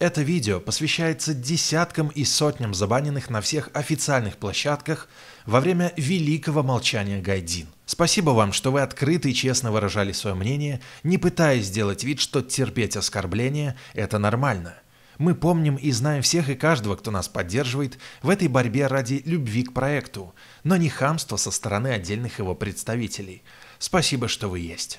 Это видео посвящается десяткам и сотням забаненных на всех официальных площадках во время великого молчания Гайдин. Спасибо вам, что вы открыто и честно выражали свое мнение, не пытаясь сделать вид, что терпеть оскорбления – это нормально. Мы помним и знаем всех и каждого, кто нас поддерживает в этой борьбе ради любви к проекту, но не хамство со стороны отдельных его представителей. Спасибо, что вы есть.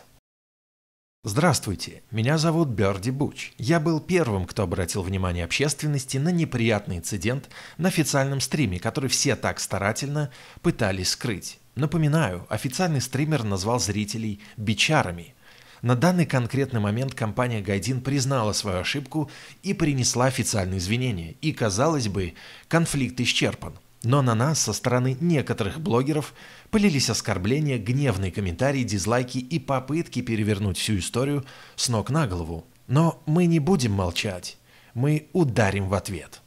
Здравствуйте, меня зовут Берди Буч. Я был первым, кто обратил внимание общественности на неприятный инцидент на официальном стриме, который все так старательно пытались скрыть. Напоминаю, официальный стример назвал зрителей «бичарами». На данный конкретный момент компания Гайдин признала свою ошибку и принесла официальные извинения. И, казалось бы, конфликт исчерпан. Но на нас со стороны некоторых блогеров полились оскорбления, гневные комментарии, дизлайки и попытки перевернуть всю историю с ног на голову. Но мы не будем молчать, мы ударим в ответ.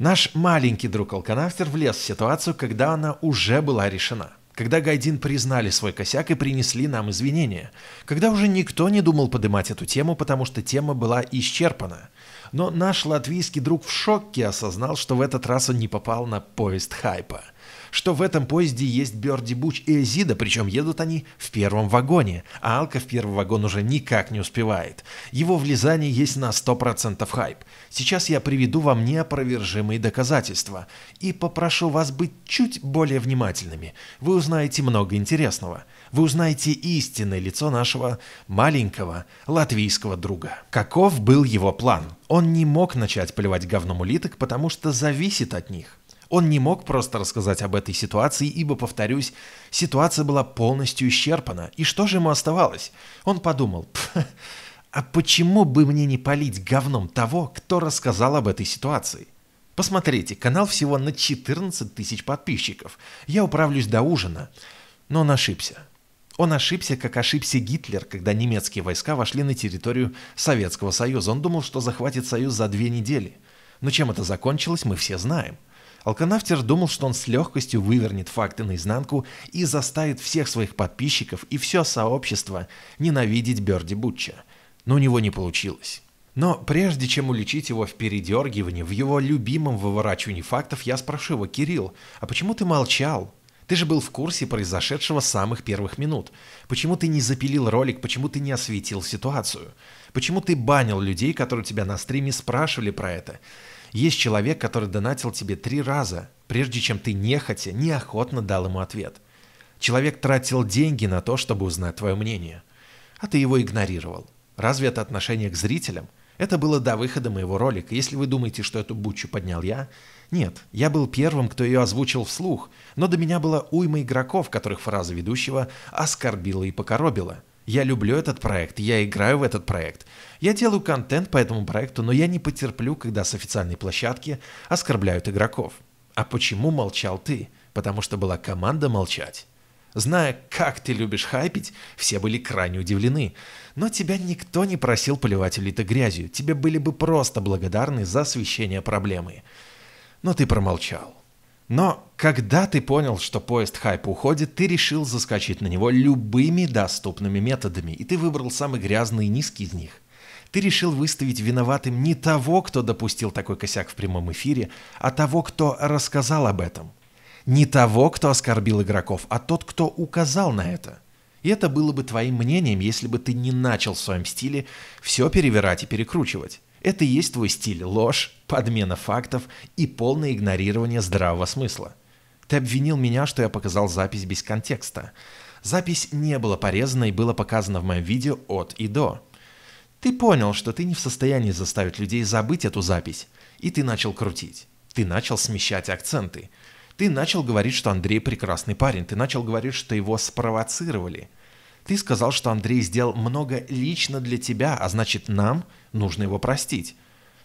Наш маленький друг Алканавтер влез в ситуацию, когда она уже была решена – когда Гайдин признали свой косяк и принесли нам извинения, когда уже никто не думал поднимать эту тему, потому что тема была исчерпана. Но наш латвийский друг в шоке осознал, что в этот раз он не попал на поезд хайпа – что в этом поезде есть Берди Буч и Эзида, причем едут они в первом вагоне, а Алка в первый вагон уже никак не успевает. Его влезание есть на 100% хайп. Сейчас я приведу вам неопровержимые доказательства и попрошу вас быть чуть более внимательными. Вы узнаете много интересного. Вы узнаете истинное лицо нашего маленького латвийского друга. Каков был его план? Он не мог начать плевать говном улиток, потому что зависит от них. Он не мог просто рассказать об этой ситуации, ибо, повторюсь, ситуация была полностью исчерпана. И что же ему оставалось? Он подумал, а почему бы мне не полить говном того, кто рассказал об этой ситуации? Посмотрите, канал всего на 14 тысяч подписчиков. Я управлюсь до ужина. Но он ошибся. Он ошибся, как ошибся Гитлер, когда немецкие войска вошли на территорию Советского Союза. Он думал, что захватит Союз за две недели. Но чем это закончилось, мы все знаем. Алканавтер думал, что он с легкостью вывернет факты наизнанку и заставит всех своих подписчиков и все сообщество ненавидеть Берди Бутча. Но у него не получилось. Но прежде чем уличить его в передергивании, в его любимом выворачивании фактов, я спрошу его, «Кирилл, а почему ты молчал? Ты же был в курсе произошедшего с самых первых минут. Почему ты не запилил ролик, почему ты не осветил ситуацию? Почему ты банил людей, которые тебя на стриме спрашивали про это? Есть человек, который донатил тебе три раза, прежде чем ты нехотя, неохотно дал ему ответ. Человек тратил деньги на то, чтобы узнать твое мнение. А ты его игнорировал. Разве это отношение к зрителям? Это было до выхода моего ролика. Если вы думаете, что эту бучу поднял я, нет, я был первым, кто ее озвучил вслух, но до меня было уйма игроков, которых фраза ведущего оскорбила и покоробила – я люблю этот проект, я играю в этот проект. Я делаю контент по этому проекту, но я не потерплю, когда с официальной площадки оскорбляют игроков. А почему молчал ты? Потому что была команда молчать. Зная, как ты любишь хайпить, все были крайне удивлены. Но тебя никто не просил поливать элиты грязью. Тебе были бы просто благодарны за освещение проблемы. Но ты промолчал. Но когда ты понял, что поезд хайпа уходит, ты решил заскочить на него любыми доступными методами, и ты выбрал самый грязный и низкий из них. Ты решил выставить виноватым не того, кто допустил такой косяк в прямом эфире, а того, кто рассказал об этом. Не того, кто оскорбил игроков, а тот, кто указал на это. И это было бы твоим мнением, если бы ты не начал в своем стиле все перевирать и перекручивать. Это и есть твой стиль – ложь, подмена фактов и полное игнорирование здравого смысла. Ты обвинил меня, что я показал запись без контекста. Запись не была порезана и была показана в моем видео от и до. Ты понял, что ты не в состоянии заставить людей забыть эту запись, и ты начал крутить. Ты начал смещать акценты. Ты начал говорить, что Андрей прекрасный парень. Ты начал говорить, что его спровоцировали – ты сказал, что Андрей сделал много лично для тебя, а значит, нам нужно его простить.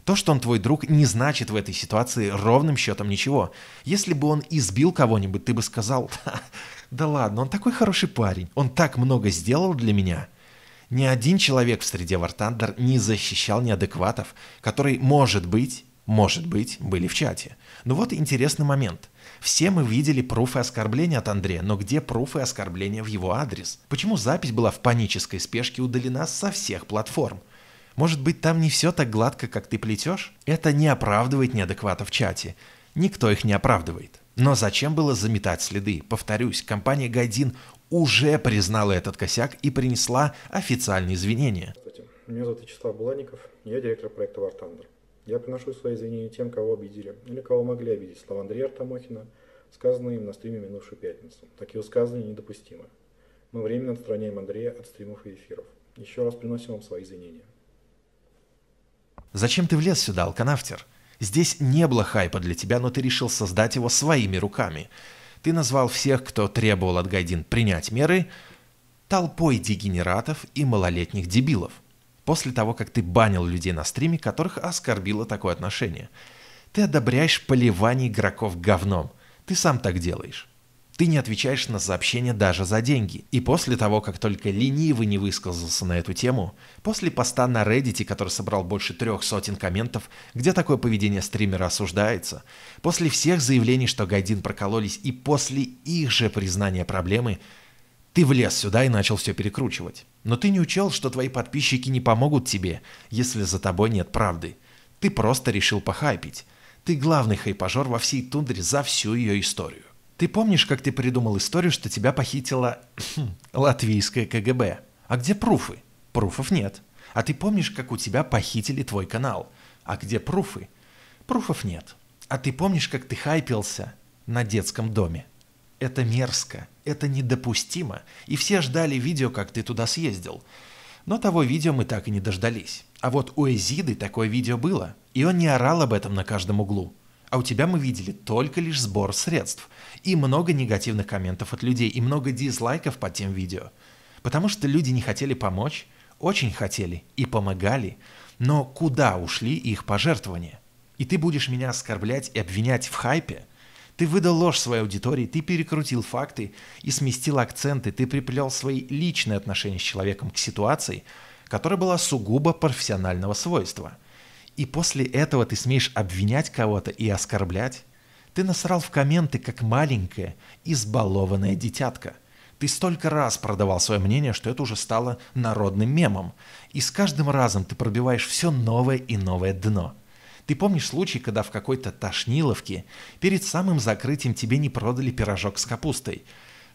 То, что он твой друг, не значит в этой ситуации ровным счетом ничего. Если бы он избил кого-нибудь, ты бы сказал, да, да ладно, он такой хороший парень, он так много сделал для меня. Ни один человек в среде Вартандер не защищал неадекватов, которые, может быть, может быть, были в чате. Но ну вот интересный момент – все мы видели пруфы оскорбления от Андрея, но где пруфы оскорбления в его адрес? Почему запись была в панической спешке удалена со всех платформ? Может быть, там не все так гладко, как ты плетешь? Это не оправдывает неадеквата в чате. Никто их не оправдывает. Но зачем было заметать следы? Повторюсь, компания «Гайдин» уже признала этот косяк и принесла официальные извинения. Меня зовут Вячеслав Буланников, я директор проекта War Thunder. Я приношу свои извинения тем, кого обидели, или кого могли обидеть, слова Андрея Артамохина, сказанные им на стриме минувшую пятницу. Такие высказывания недопустимы. Мы временно отстраняем Андрея от стримов и эфиров. Еще раз приносим вам свои извинения. Зачем ты влез сюда, алканавтер? Здесь не было хайпа для тебя, но ты решил создать его своими руками. Ты назвал всех, кто требовал от Гайдин принять меры, толпой дегенератов и малолетних дебилов – после того, как ты банил людей на стриме, которых оскорбило такое отношение. Ты одобряешь поливание игроков говном. Ты сам так делаешь. Ты не отвечаешь на сообщения даже за деньги. И после того, как только ленивый не высказался на эту тему, после поста на Reddit, который собрал больше трех сотен комментов, где такое поведение стримера осуждается, после всех заявлений, что Гайдин прокололись, и после их же признания проблемы, ты влез сюда и начал все перекручивать. Но ты не учел, что твои подписчики не помогут тебе, если за тобой нет правды. Ты просто решил похайпить. Ты главный хайпажор во всей тундре за всю ее историю. Ты помнишь, как ты придумал историю, что тебя похитила латвийское КГБ? А где пруфы? Пруфов нет. А ты помнишь, как у тебя похитили твой канал? А где пруфы? Пруфов нет. А ты помнишь, как ты хайпился на детском доме? Это мерзко, это недопустимо, и все ждали видео, как ты туда съездил. Но того видео мы так и не дождались. А вот у Эзиды такое видео было, и он не орал об этом на каждом углу. А у тебя мы видели только лишь сбор средств. И много негативных комментов от людей, и много дизлайков под тем видео. Потому что люди не хотели помочь, очень хотели и помогали, но куда ушли их пожертвования? И ты будешь меня оскорблять и обвинять в хайпе – ты выдал ложь своей аудитории, ты перекрутил факты и сместил акценты, ты приплел свои личные отношения с человеком к ситуации, которая была сугубо профессионального свойства. И после этого ты смеешь обвинять кого-то и оскорблять? Ты насрал в комменты, как маленькая, избалованная детятка. Ты столько раз продавал свое мнение, что это уже стало народным мемом. И с каждым разом ты пробиваешь все новое и новое дно – ты помнишь случай, когда в какой-то тошниловке перед самым закрытием тебе не продали пирожок с капустой?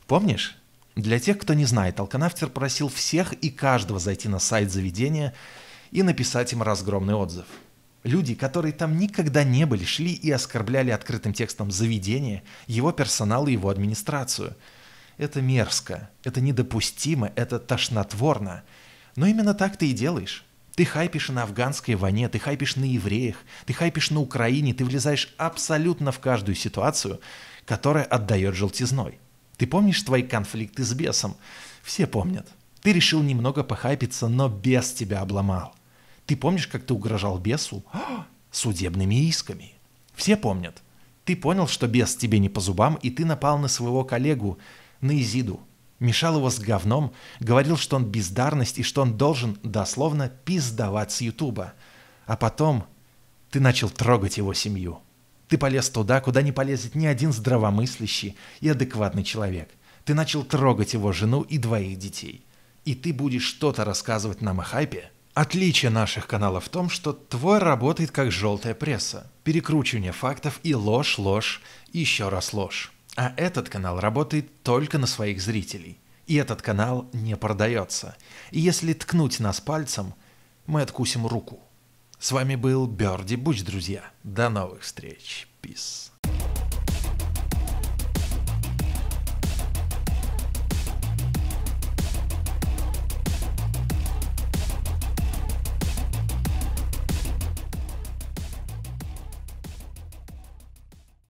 Помнишь? Для тех, кто не знает, Алканавтер просил всех и каждого зайти на сайт заведения и написать им разгромный отзыв. Люди, которые там никогда не были, шли и оскорбляли открытым текстом заведение, его персонал и его администрацию. Это мерзко, это недопустимо, это тошнотворно. Но именно так ты и делаешь. Ты хайпишь на афганской войне, ты хайпишь на евреях, ты хайпишь на Украине, ты влезаешь абсолютно в каждую ситуацию, которая отдает желтизной. Ты помнишь твои конфликты с бесом? Все помнят. Ты решил немного похайпиться, но бес тебя обломал. Ты помнишь, как ты угрожал бесу? А, судебными исками. Все помнят. Ты понял, что бес тебе не по зубам, и ты напал на своего коллегу, на Изиду, мешал его с говном, говорил, что он бездарность и что он должен дословно пиздовать с Ютуба. А потом ты начал трогать его семью. Ты полез туда, куда не полезет ни один здравомыслящий и адекватный человек. Ты начал трогать его жену и двоих детей. И ты будешь что-то рассказывать нам о хайпе? Отличие наших каналов в том, что твой работает как желтая пресса. Перекручивание фактов и ложь, ложь, еще раз ложь. А этот канал работает только на своих зрителей. И этот канал не продается. И если ткнуть нас пальцем, мы откусим руку. С вами был Берди Буч, друзья. До новых встреч. Peace.